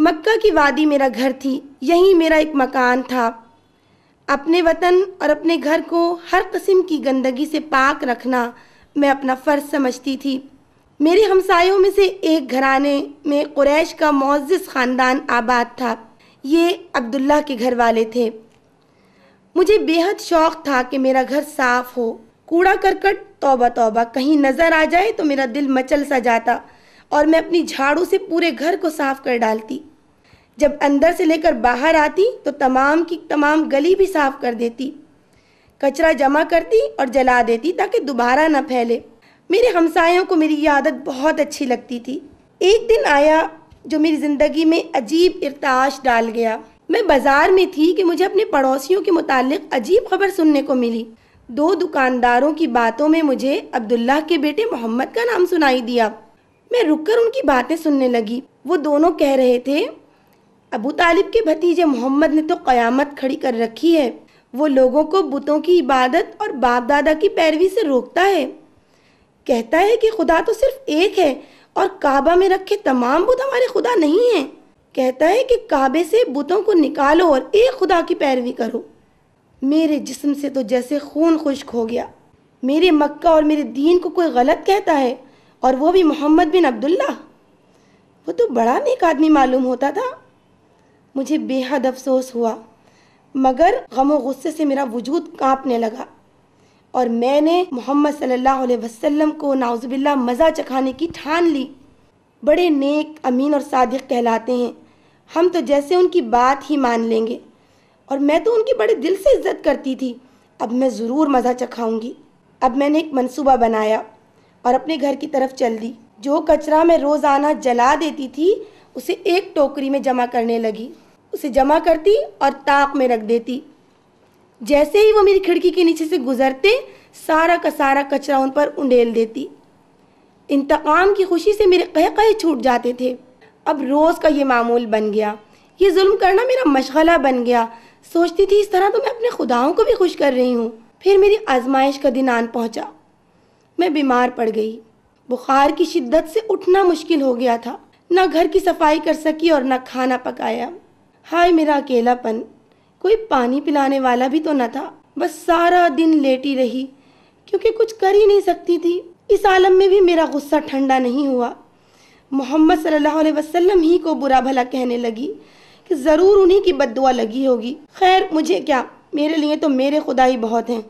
मक्का की वादी मेरा घर थी यहीं मेरा एक मकान था अपने वतन और अपने घर को हर कस्म की गंदगी से पाक रखना मैं अपना फ़र्ज समझती थी मेरे हमसायों में से एक घराने में क्रैश का मोज़ ख़ानदान आबाद था ये अब्दुल्ला के घर वाले थे मुझे बेहद शौक़ था कि मेरा घर साफ़ हो कूड़ा करकट तौबा तौबा कहीं नज़र आ जाए तो मेरा दिल मचल सा जाता और मैं अपनी झाड़ू से पूरे घर को साफ कर डालती जब अंदर से लेकर बाहर आती तो तमाम की तमाम गली भी साफ कर देती कचरा जमा करती और जला देती ताकि दोबारा ना फैले मेरे हमसायों को मेरी आदत बहुत अच्छी लगती थी एक दिन आया जो मेरी ज़िंदगी में अजीब इरताश डाल गया मैं बाज़ार में थी कि मुझे अपने पड़ोसियों के मुतालिक अजीब खबर सुनने को मिली दो दुकानदारों की बातों में मुझे अब्दुल्ला के बेटे मोहम्मद का नाम सुनाई दिया मैं रुककर उनकी बातें सुनने लगी वो दोनों कह रहे थे अबू तालिब के भतीजे मोहम्मद ने तो क़यामत खड़ी कर रखी है वो लोगों को बुतों की इबादत और बाप दादा की पैरवी से रोकता है कहता है कि खुदा तो सिर्फ एक है और काबा में रखे तमाम बुत हमारे खुदा नहीं हैं कहता है कि काबे से बुतों को निकालो और एक खुदा की पैरवी करो मेरे जिस्म से तो जैसे खून खुश्क हो गया मेरे मक्का और मेरे दीन को कोई गलत कहता है और वो भी मोहम्मद बिन अब्दुल्ला वो तो बड़ा नेक आदमी मालूम होता था मुझे बेहद अफसोस हुआ मगर गम गुस्से से मेरा वजूद कांपने लगा और मैंने मोहम्मद सल्लल्लाहु अलैहि वसल्लम को नाउजबिल्ला मज़ा चखाने की ठान ली बड़े नेक अमीन और सादिक कहलाते हैं हम तो जैसे उनकी बात ही मान लेंगे और मैं तो उनकी बड़े दिल से इज्जत करती थी अब मैं ज़रूर मज़ा चखाऊंगी अब मैंने एक मंसूबा बनाया और अपने घर की तरफ चल दी जो कचरा मैं रोज़ाना जला देती थी उसे एक टोकरी में जमा करने लगी उसे जमा करती और ताक में रख देती जैसे ही वो मेरी खिड़की के नीचे से गुजरते सारा का सारा कचरा उन पर उंडेल देती इंतकाम की खुशी से मेरे कह कहे छूट जाते थे अब रोज़ का ये मामूल बन गया ये जुल्म करना मेरा मशगला बन गया सोचती थी इस तरह तो मैं अपने खुदाओं को भी खुश कर रही हूँ फिर मेरी आजमाइश का दिन आन पहुँचा मैं बीमार पड़ गई बुखार की शिद्दत से उठना मुश्किल हो गया था न घर की सफाई कर सकी और न खाना पकाया हाय मेरा अकेलापन कोई पानी पिलाने वाला भी तो न था बस सारा दिन लेटी रही क्योंकि कुछ कर ही नहीं सकती थी इस आलम में भी मेरा गुस्सा ठंडा नहीं हुआ मोहम्मद सल्लल्लाहु अलैहि वसल्लम ही को बुरा भला कहने लगी कि ज़रूर उन्हीं की बददुआ लगी होगी खैर मुझे क्या मेरे लिए तो मेरे खुदा ही बहुत हैं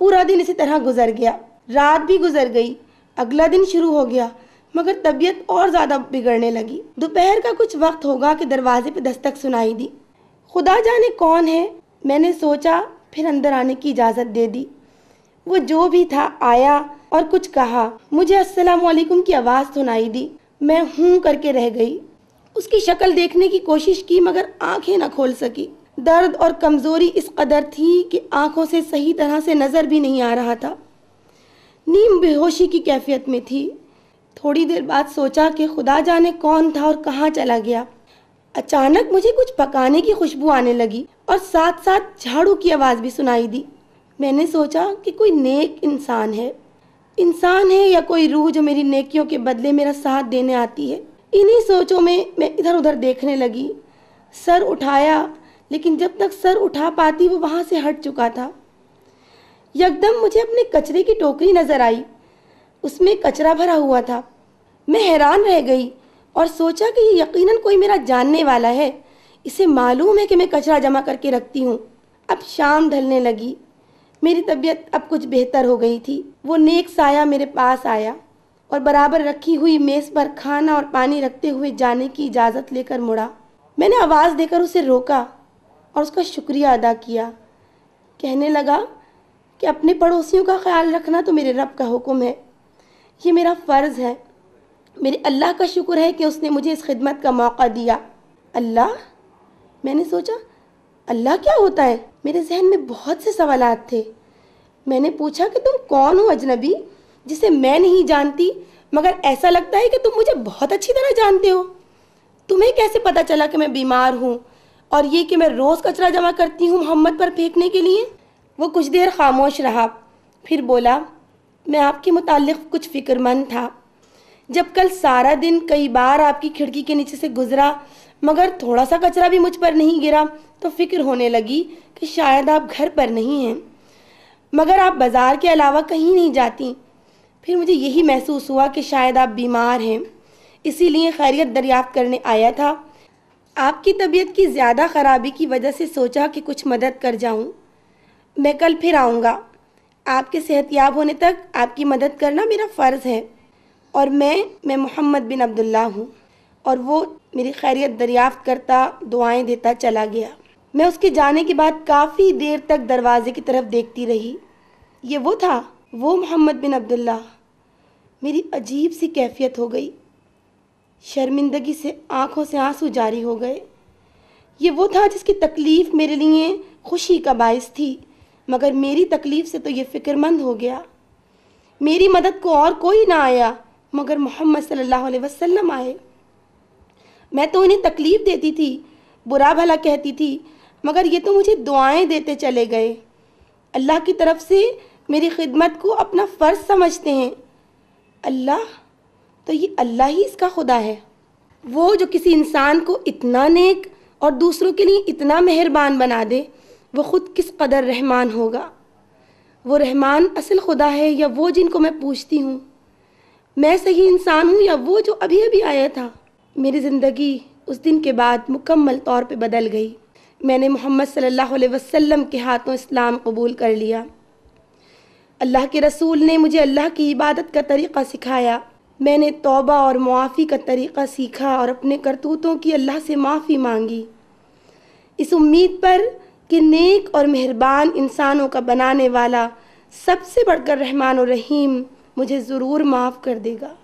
पूरा दिन इसी तरह गुजर गया रात भी गुजर गई अगला दिन शुरू हो गया मगर तबीयत और ज़्यादा बिगड़ने लगी दोपहर का कुछ वक्त होगा कि दरवाजे पर दस्तक सुनाई दी खुदा जाने कौन है मैंने सोचा फिर अंदर आने की इजाज़त दे दी वो जो भी था आया और कुछ कहा मुझे अस्सलाम वालेकुम की आवाज़ सुनाई दी मैं हूँ करके रह गई उसकी शक्ल देखने की कोशिश की मगर आंखें ना खोल सकी दर्द और कमज़ोरी इस कदर थी कि आंखों से सही तरह से नज़र भी नहीं आ रहा था बेहोशी की कैफियत में थी थोड़ी देर बाद सोचा कि खुदा जाने कौन था और कहाँ चला गया अचानक मुझे कुछ पकाने की खुशबू आने लगी और साथ साथ झाड़ू की आवाज़ भी सुनाई दी मैंने सोचा कि कोई नेक इंसान है इंसान है या कोई रूह जो मेरी नेकियों के बदले मेरा साथ देने आती है इन्हीं सोचों में मैं इधर उधर देखने लगी सर उठाया लेकिन जब तक सर उठा पाती वो वहाँ से हट चुका था यकदम मुझे अपने कचरे की टोकरी नज़र आई उसमें कचरा भरा हुआ था मैं हैरान रह गई और सोचा कि ये यकीनन कोई मेरा जानने वाला है इसे मालूम है कि मैं कचरा जमा करके रखती हूँ अब शाम ढलने लगी मेरी तबीयत अब कुछ बेहतर हो गई थी वो नेक साया मेरे पास आया और बराबर रखी हुई मेज़ पर खाना और पानी रखते हुए जाने की इजाज़त लेकर मुड़ा मैंने आवाज़ देकर उसे रोका और उसका शुक्रिया अदा किया कहने लगा कि अपने पड़ोसियों का ख्याल रखना तो मेरे रब का हुक्म है ये मेरा फ़र्ज़ है मेरे अल्लाह का शुक्र है कि उसने मुझे इस खिदमत का मौका दिया अल्लाह मैंने सोचा अल्लाह क्या होता है मेरे जहन में बहुत से सवाल थे मैंने पूछा कि तुम कौन हो अजनबी जिसे मैं नहीं जानती मगर ऐसा लगता है कि तुम मुझे बहुत अच्छी तरह जानते हो तुम्हें कैसे पता चला कि मैं बीमार हूँ और ये कि मैं रोज़ कचरा जमा करती हूँ मोहम्मद पर फेंकने के लिए वो कुछ देर खामोश रहा फिर बोला मैं आपके मुतालिक कुछ फ़िक्रमंद था जब कल सारा दिन कई बार आपकी खिड़की के नीचे से गुज़रा मगर थोड़ा सा कचरा भी मुझ पर नहीं गिरा तो फिक्र होने लगी कि शायद आप घर पर नहीं हैं मगर आप बाज़ार के अलावा कहीं नहीं जाती फिर मुझे यही महसूस हुआ कि शायद आप बीमार हैं इसीलिए खैरियत दरियाफ़ करने आया था आपकी तबीयत की ज़्यादा ख़राबी की वजह से सोचा कि कुछ मदद कर जाऊं मैं कल फिर आऊँगा आपके सेहतियाब होने तक आपकी मदद करना मेरा फ़र्ज़ है और मैं मैं मोहम्मद बिन अब्दुल्ला हूँ और वो मेरी खैरियत दरियाफ़त करता दुआएं देता चला गया मैं उसके जाने के बाद काफ़ी देर तक दरवाज़े की तरफ देखती रही ये वो था वो मोहम्मद बिन अब्दुल्ला मेरी अजीब सी कैफियत हो गई शर्मिंदगी से आंखों से आंसू जारी हो गए ये वो था जिसकी तकलीफ़ मेरे लिए खुशी का बायस थी मगर मेरी तकलीफ़ से तो ये फ़िक्रमंद हो गया मेरी मदद को और कोई ना आया मगर मोहम्मद सल्लल्लाहु अलैहि वसल्लम आए मैं तो इन्हें तकलीफ़ देती थी बुरा भला कहती थी मगर ये तो मुझे दुआएं देते चले गए अल्लाह की तरफ से मेरी खिदमत को अपना फ़र्ज समझते हैं अल्लाह तो ये अल्लाह ही इसका खुदा है वो जो किसी इंसान को इतना नेक और दूसरों के लिए इतना मेहरबान बना दे वो ख़ुद किस कदर रहमान होगा वो रहमान असल खुदा है या वो जिनको मैं पूछती हूँ मैं सही इंसान हूँ या वो जो अभी अभी आया था मेरी ज़िंदगी उस दिन के बाद मुकम्मल तौर पे बदल गई मैंने मोहम्मद सल्लल्लाहु अलैहि वसल्लम के हाथों इस्लाम कबूल कर लिया अल्लाह के रसूल ने मुझे अल्लाह की इबादत का तरीक़ा सिखाया मैंने तौबा और मुआफ़ी का तरीक़ा सीखा और अपने करतूतों की अल्लाह से माफ़ी मांगी इस उम्मीद पर कि नेक और मेहरबान इंसानों का बनाने वाला सबसे बढ़कर रहमान और रहीम मुझे ज़रूर माफ़ कर देगा